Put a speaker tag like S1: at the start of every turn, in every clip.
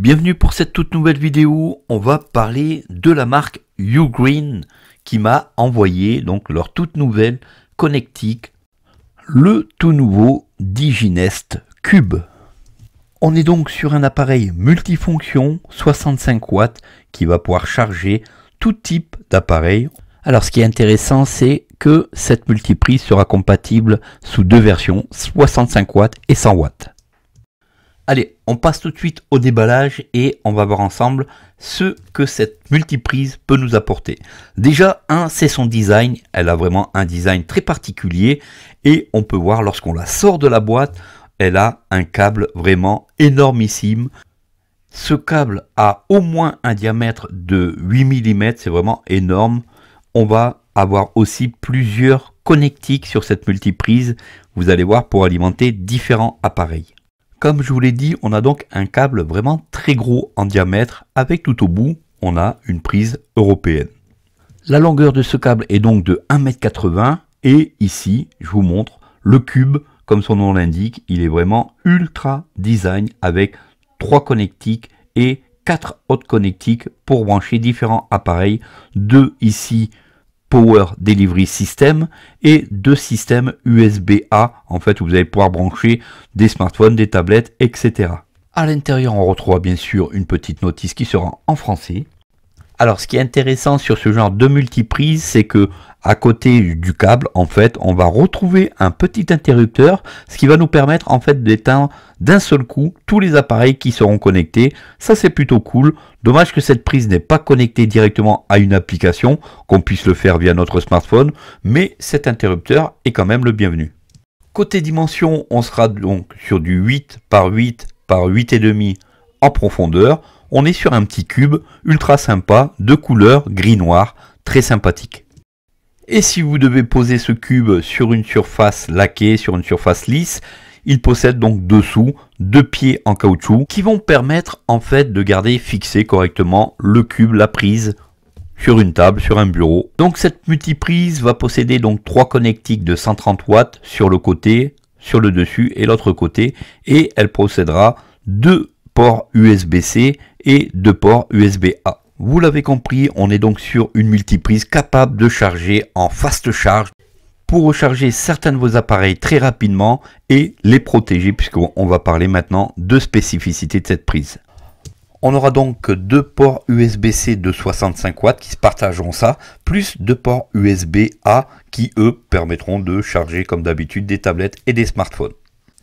S1: Bienvenue pour cette toute nouvelle vidéo, on va parler de la marque Ugreen qui m'a envoyé donc leur toute nouvelle connectique, le tout nouveau Diginest Cube. On est donc sur un appareil multifonction 65 watts qui va pouvoir charger tout type d'appareil. Alors ce qui est intéressant c'est que cette multiprise sera compatible sous deux versions 65 watts et 100 watts. Allez, on passe tout de suite au déballage et on va voir ensemble ce que cette multiprise peut nous apporter. Déjà, un, c'est son design. Elle a vraiment un design très particulier et on peut voir lorsqu'on la sort de la boîte, elle a un câble vraiment énormissime. Ce câble a au moins un diamètre de 8 mm, c'est vraiment énorme. On va avoir aussi plusieurs connectiques sur cette multiprise, vous allez voir, pour alimenter différents appareils. Comme je vous l'ai dit, on a donc un câble vraiment très gros en diamètre avec tout au bout, on a une prise européenne. La longueur de ce câble est donc de 1m80 et ici, je vous montre le cube, comme son nom l'indique, il est vraiment ultra design avec trois connectiques et quatre autres connectiques pour brancher différents appareils, deux ici Power Delivery System et deux systèmes USB-A, en fait, où vous allez pouvoir brancher des smartphones, des tablettes, etc. À l'intérieur, on retrouve bien sûr une petite notice qui sera en français alors, ce qui est intéressant sur ce genre de multiprise, c'est que à côté du câble, en fait, on va retrouver un petit interrupteur, ce qui va nous permettre en fait d'éteindre d'un seul coup tous les appareils qui seront connectés. Ça, c'est plutôt cool. Dommage que cette prise n'est pas connectée directement à une application, qu'on puisse le faire via notre smartphone, mais cet interrupteur est quand même le bienvenu. Côté dimension, on sera donc sur du 8 par 8 par 8,5 en profondeur on est sur un petit cube ultra sympa de couleur gris-noir, très sympathique. Et si vous devez poser ce cube sur une surface laquée, sur une surface lisse, il possède donc dessous deux pieds en caoutchouc qui vont permettre en fait de garder fixé correctement le cube, la prise sur une table, sur un bureau. Donc cette multiprise va posséder donc trois connectiques de 130 watts sur le côté, sur le dessus et l'autre côté et elle procédera deux ports USB-C et deux ports USB-A. Vous l'avez compris, on est donc sur une multiprise capable de charger en fast charge pour recharger certains de vos appareils très rapidement et les protéger puisqu'on va parler maintenant de spécificité de cette prise. On aura donc deux ports USB-C de 65 watts qui se partageront ça, plus deux ports USB-A qui eux permettront de charger comme d'habitude des tablettes et des smartphones.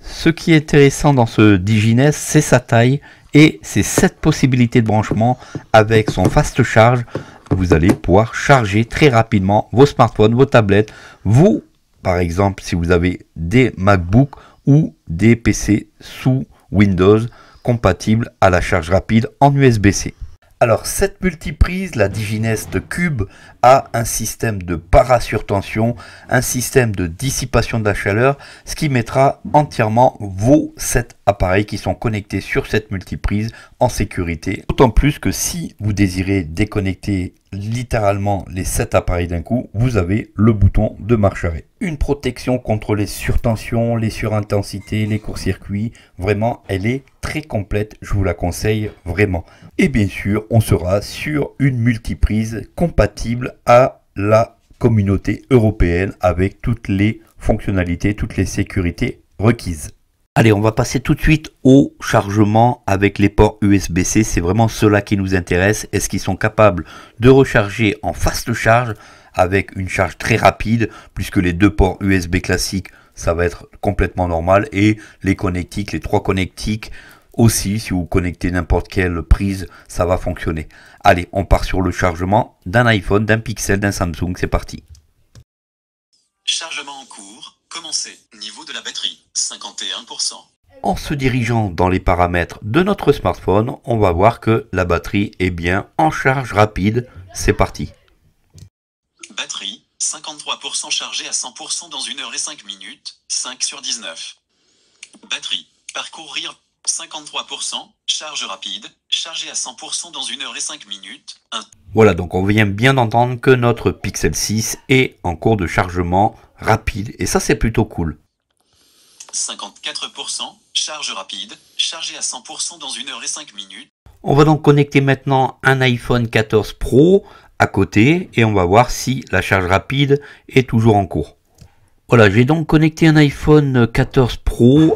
S1: Ce qui est intéressant dans ce Digines, c'est sa taille et ces cette possibilités de branchement avec son fast charge vous allez pouvoir charger très rapidement vos smartphones, vos tablettes, vous par exemple si vous avez des MacBook ou des PC sous Windows compatibles à la charge rapide en USB-C. Alors cette multiprise, la Diginest Cube, a un système de parasurtension, un système de dissipation de la chaleur, ce qui mettra entièrement vos 7 appareils qui sont connectés sur cette multiprise en sécurité. D'autant plus que si vous désirez déconnecter littéralement les sept appareils d'un coup, vous avez le bouton de marche arrêt. Une protection contre les surtensions, les surintensités, les courts-circuits, vraiment elle est très complète, je vous la conseille vraiment. Et bien sûr, on sera sur une multiprise compatible à la communauté européenne avec toutes les fonctionnalités, toutes les sécurités requises. Allez, on va passer tout de suite au chargement avec les ports USB-C. C'est vraiment cela qui nous intéresse. Est-ce qu'ils sont capables de recharger en fast charge avec une charge très rapide, puisque les deux ports USB classiques, ça va être complètement normal, et les connectiques, les trois connectiques, aussi, si vous connectez n'importe quelle prise, ça va fonctionner. Allez, on part sur le chargement d'un iPhone, d'un Pixel, d'un Samsung, c'est parti. Chargement en cours, Commencez. Niveau de la batterie, 51%. En se dirigeant dans les paramètres de notre smartphone, on va voir que la batterie est bien en charge rapide. C'est parti. Batterie, 53% chargée à 100% dans 1 heure et 5 minutes, 5 sur 19. Batterie, parcourir 53%, charge rapide, chargé à 100% dans 1 heure et 5 minutes. Voilà, donc on vient bien d'entendre que notre Pixel 6 est en cours de chargement rapide, et ça c'est plutôt cool. 54%, charge rapide, chargé à 100% dans 1 heure et 5 minutes. On va donc connecter maintenant un iPhone 14 Pro à côté et on va voir si la charge rapide est toujours en cours. Voilà, j'ai donc connecté un iPhone 14 Pro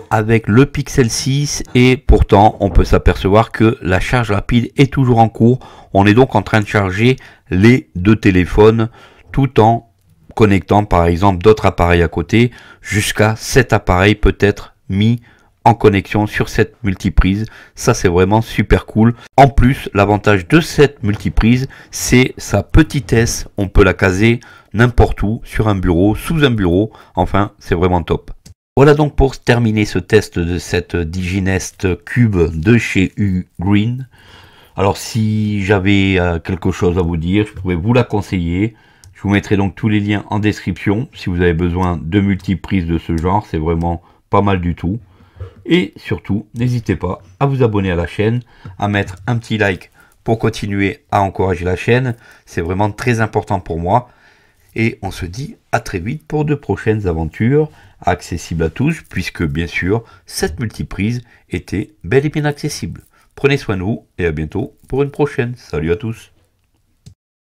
S1: avec le Pixel 6 et pourtant on peut s'apercevoir que la charge rapide est toujours en cours. On est donc en train de charger les deux téléphones tout en connectant par exemple d'autres appareils à côté jusqu'à cet appareil peut-être mis en connexion sur cette multiprise. Ça, c'est vraiment super cool. En plus, l'avantage de cette multiprise, c'est sa petitesse. On peut la caser n'importe où, sur un bureau, sous un bureau. Enfin, c'est vraiment top. Voilà donc pour terminer ce test de cette Diginest Cube de chez U Green. Alors si j'avais euh, quelque chose à vous dire, je pourrais vous la conseiller. Je vous mettrai donc tous les liens en description si vous avez besoin de multiprises de ce genre, c'est vraiment pas mal du tout. Et surtout, n'hésitez pas à vous abonner à la chaîne, à mettre un petit like pour continuer à encourager la chaîne. C'est vraiment très important pour moi et on se dit à très vite pour de prochaines aventures accessibles à tous puisque bien sûr cette multiprise était bel et bien accessible. Prenez soin de vous et à bientôt pour une prochaine. Salut à tous